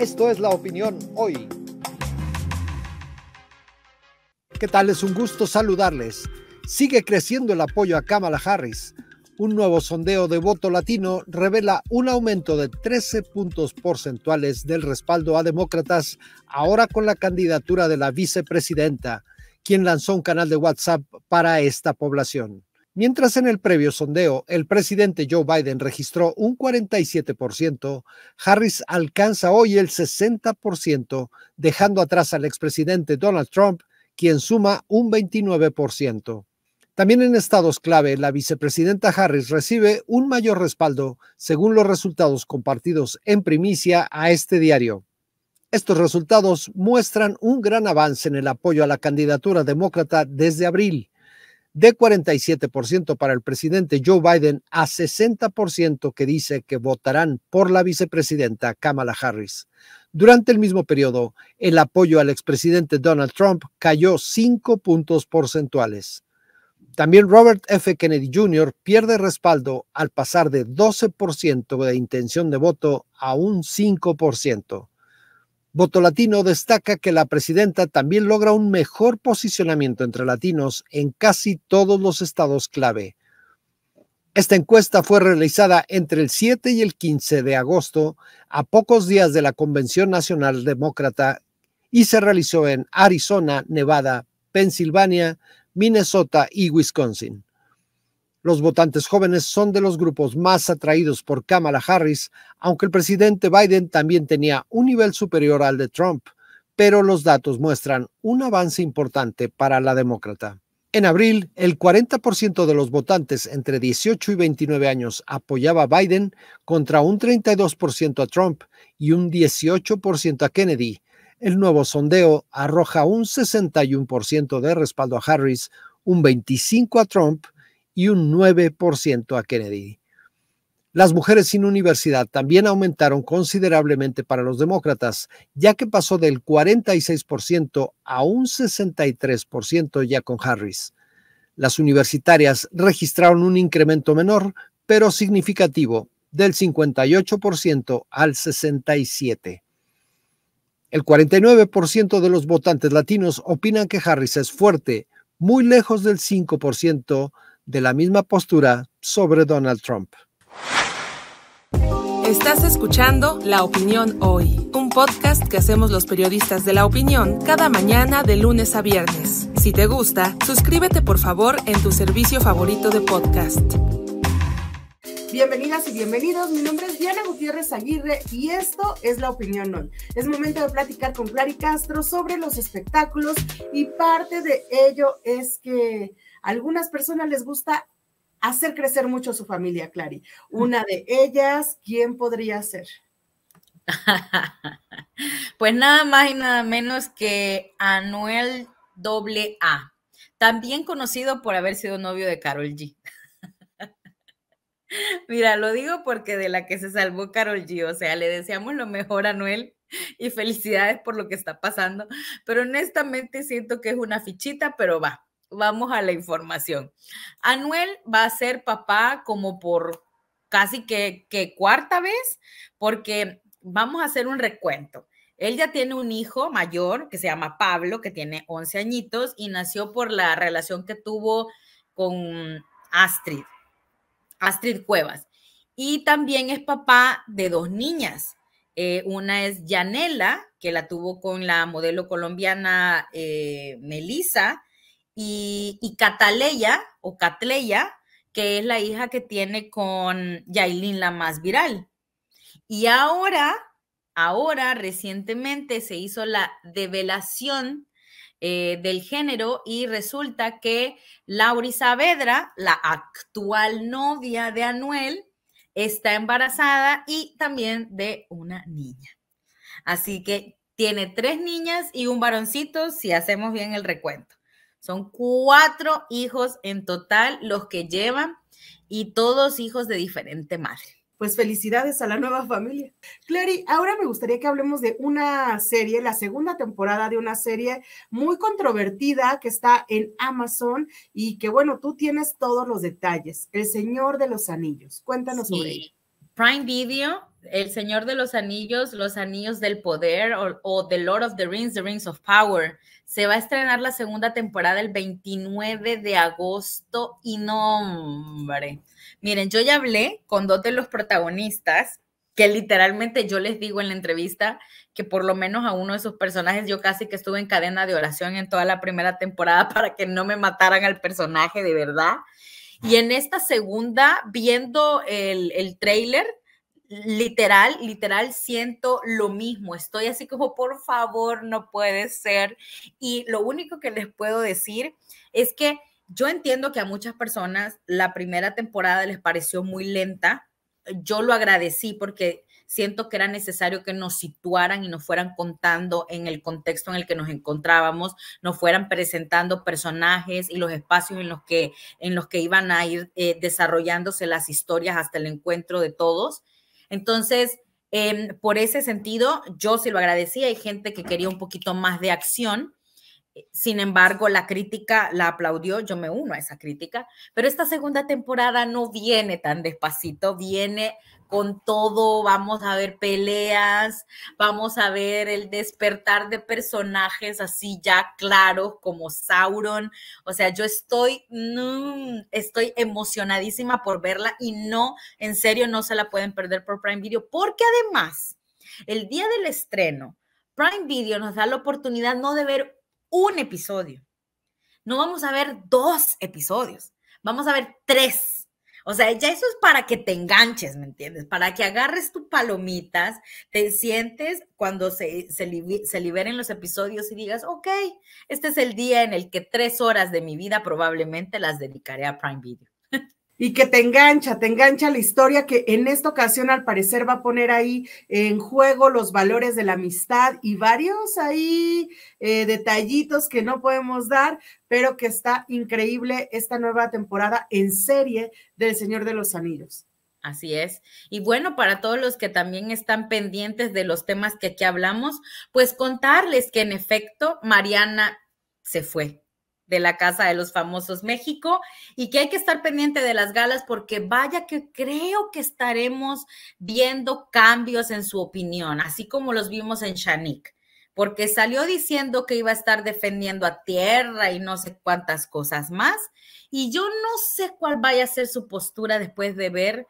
Esto es la opinión hoy. ¿Qué tal? Es un gusto saludarles. Sigue creciendo el apoyo a Kamala Harris. Un nuevo sondeo de voto latino revela un aumento de 13 puntos porcentuales del respaldo a demócratas, ahora con la candidatura de la vicepresidenta, quien lanzó un canal de WhatsApp para esta población. Mientras en el previo sondeo el presidente Joe Biden registró un 47%, Harris alcanza hoy el 60%, dejando atrás al expresidente Donald Trump, quien suma un 29%. También en estados clave, la vicepresidenta Harris recibe un mayor respaldo según los resultados compartidos en primicia a este diario. Estos resultados muestran un gran avance en el apoyo a la candidatura demócrata desde abril de 47% para el presidente Joe Biden a 60% que dice que votarán por la vicepresidenta Kamala Harris. Durante el mismo periodo, el apoyo al expresidente Donald Trump cayó 5 puntos porcentuales. También Robert F. Kennedy Jr. pierde respaldo al pasar de 12% de intención de voto a un 5%. Voto Latino destaca que la presidenta también logra un mejor posicionamiento entre latinos en casi todos los estados clave. Esta encuesta fue realizada entre el 7 y el 15 de agosto, a pocos días de la Convención Nacional Demócrata, y se realizó en Arizona, Nevada, Pensilvania, Minnesota y Wisconsin. Los votantes jóvenes son de los grupos más atraídos por Kamala Harris, aunque el presidente Biden también tenía un nivel superior al de Trump, pero los datos muestran un avance importante para la demócrata. En abril, el 40% de los votantes entre 18 y 29 años apoyaba a Biden contra un 32% a Trump y un 18% a Kennedy. El nuevo sondeo arroja un 61% de respaldo a Harris, un 25% a Trump y un 9% a Kennedy. Las mujeres sin universidad también aumentaron considerablemente para los demócratas, ya que pasó del 46% a un 63% ya con Harris. Las universitarias registraron un incremento menor, pero significativo, del 58% al 67%. El 49% de los votantes latinos opinan que Harris es fuerte, muy lejos del 5% de la misma postura sobre Donald Trump. Estás escuchando La Opinión Hoy, un podcast que hacemos los periodistas de la opinión cada mañana de lunes a viernes. Si te gusta, suscríbete por favor en tu servicio favorito de podcast. Bienvenidas y bienvenidos, mi nombre es Diana Gutiérrez Aguirre y esto es La Opinión Hoy. Es momento de platicar con Clari Castro sobre los espectáculos y parte de ello es que a algunas personas les gusta hacer crecer mucho su familia, Clary. Una de ellas, ¿quién podría ser? pues nada más y nada menos que Anuel AA, también conocido por haber sido novio de Carol G. Mira, lo digo porque de la que se salvó Carol G, o sea, le deseamos lo mejor a Anuel y felicidades por lo que está pasando, pero honestamente siento que es una fichita, pero va, vamos a la información. Anuel va a ser papá como por casi que, que cuarta vez, porque vamos a hacer un recuento. Él ya tiene un hijo mayor que se llama Pablo, que tiene 11 añitos y nació por la relación que tuvo con Astrid. Astrid Cuevas. Y también es papá de dos niñas. Eh, una es Yanela, que la tuvo con la modelo colombiana eh, Melissa, y, y, Cataleya o Catleya, que es la hija que tiene con Yailin, la más viral. Y ahora, ahora recientemente se hizo la develación eh, del género y resulta que Lauri Saavedra, la actual novia de Anuel, está embarazada y también de una niña. Así que tiene tres niñas y un varoncito, si hacemos bien el recuento. Son cuatro hijos en total los que llevan y todos hijos de diferente madre pues felicidades a la nueva familia. Clary, ahora me gustaría que hablemos de una serie, la segunda temporada de una serie muy controvertida que está en Amazon y que bueno, tú tienes todos los detalles. El Señor de los Anillos. Cuéntanos sobre Prime Video, El Señor de los Anillos, Los Anillos del Poder o, o, The Lord of the Rings, The Rings of Power. Se va a estrenar la segunda temporada el 29 de agosto y no, hombre. Miren, yo ya hablé con dos de los protagonistas que literalmente yo les digo en la entrevista que por lo menos a uno de sus personajes yo casi que estuve en cadena de oración en toda la primera temporada para que no me mataran al personaje de verdad. Y en esta segunda, viendo el, el trailer, literal, literal siento lo mismo. Estoy así como, por favor, no puede ser. Y lo único que les puedo decir es que yo entiendo que a muchas personas la primera temporada les pareció muy lenta. Yo lo agradecí porque siento que era necesario que nos situaran y nos fueran contando en el contexto en el que nos encontrábamos, nos fueran presentando personajes y los espacios en los que, en los que iban a ir eh, desarrollándose las historias hasta el encuentro de todos. Entonces, em, por ese sentido, yo sí lo agradecí. Hay gente que quería un poquito más de acción. Eh, sin embargo, la crítica la aplaudió, yo me uno a esa crítica, pero esta segunda temporada no viene tan despacito, viene con todo, vamos a ver peleas, vamos a ver el despertar de personajes así ya claros como Sauron, o sea, yo estoy, mm, estoy emocionadísima por verla y no, en serio, no se la pueden perder por Prime Video, porque además, el día del estreno, Prime Video nos da la oportunidad no de ver un episodio. No vamos a ver dos episodios, vamos a ver tres. O sea, ya eso es para que te enganches, ¿me entiendes? Para que agarres tus palomitas, te sientes cuando se, liberen los episodios y digas, ok, este es el día en el que tres horas de mi vida probablemente las dedicaré a Prime Video y que te engancha, te engancha la historia que en esta ocasión al parecer va a poner ahí en juego los valores de la amistad y varios ahí eh, detallitos que no podemos dar, pero que está increíble esta nueva temporada en serie del Señor de los Anillos. Así es. Y bueno, para todos los que también están pendientes de los temas que aquí hablamos, pues contarles que en efecto Mariana se fue de la Casa de los Famosos México y que hay que estar pendiente de las galas porque vaya que creo que estaremos viendo cambios en su opinión, así como los vimos en Shanik, porque salió diciendo que iba a estar defendiendo a tierra y no sé cuántas cosas más. Y yo no sé cuál vaya a ser su postura después de ver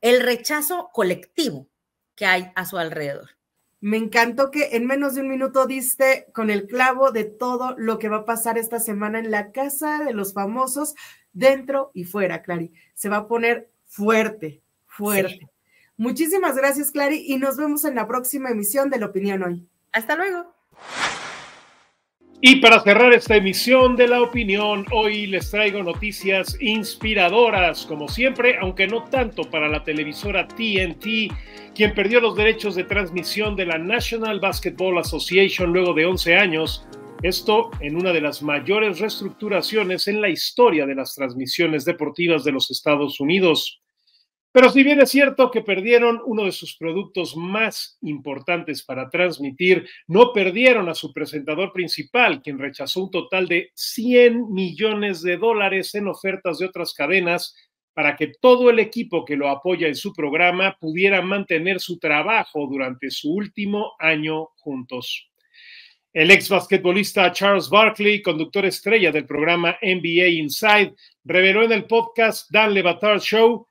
el rechazo colectivo que hay a su alrededor. Me encantó que en menos de un minuto diste con el clavo de todo lo que va a pasar esta semana en la casa de los famosos, dentro y fuera, Clary. Se va a poner fuerte, fuerte. Muchísimas gracias, Clary, y nos vemos en la próxima emisión de La Opinión Hoy. Hasta luego. Y para cerrar esta emisión de la opinión, hoy les traigo noticias inspiradoras, como siempre, aunque no tanto para la televisora TNT, quien perdió los derechos de transmisión de la National Basketball Association luego de 11 años, esto en una de las mayores reestructuraciones en la historia de las transmisiones deportivas de los Estados Unidos. Pero si bien es cierto que perdieron uno de sus productos más importantes para transmitir, no perdieron a su presentador principal, quien rechazó un total de 100 millones de dólares en ofertas de otras cadenas para que todo el equipo que lo apoya en su programa pudiera mantener su trabajo durante su último año juntos. El ex basquetbolista Charles Barkley, conductor estrella del programa NBA Inside, reveló en el podcast Dan Levatar Show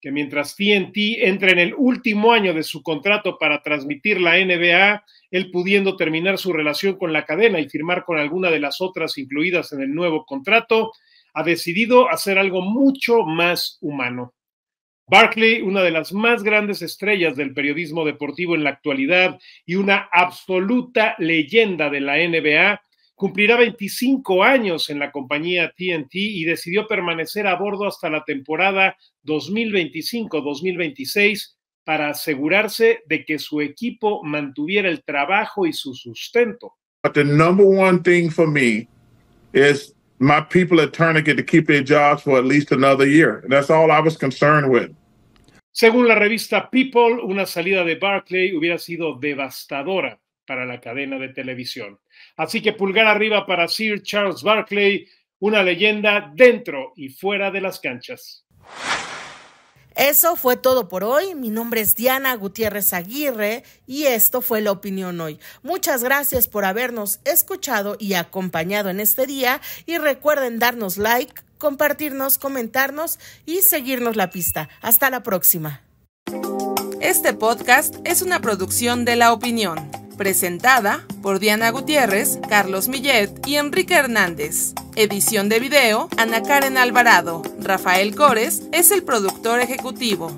que mientras TNT entra en el último año de su contrato para transmitir la NBA, él pudiendo terminar su relación con la cadena y firmar con alguna de las otras incluidas en el nuevo contrato, ha decidido hacer algo mucho más humano. Barkley, una de las más grandes estrellas del periodismo deportivo en la actualidad y una absoluta leyenda de la NBA, cumplirá 25 años en la compañía TNT y decidió permanecer a bordo hasta la temporada 2025-2026 para asegurarse de que su equipo mantuviera el trabajo y su sustento. the number one thing for me is my people to keep their jobs for at least another year. that's all I was concerned with. Según la revista People, una salida de Barclay hubiera sido devastadora para la cadena de televisión. Así que pulgar arriba para Sir Charles Barclay, una leyenda dentro y fuera de las canchas. Eso fue todo por hoy. Mi nombre es Diana Gutiérrez Aguirre y esto fue La Opinión Hoy. Muchas gracias por habernos escuchado y acompañado en este día y recuerden darnos like, compartirnos, comentarnos y seguirnos la pista. Hasta la próxima. Este podcast es una producción de La Opinión. Presentada por Diana Gutiérrez, Carlos Millet y Enrique Hernández. Edición de video, Ana Karen Alvarado. Rafael Cores es el productor ejecutivo.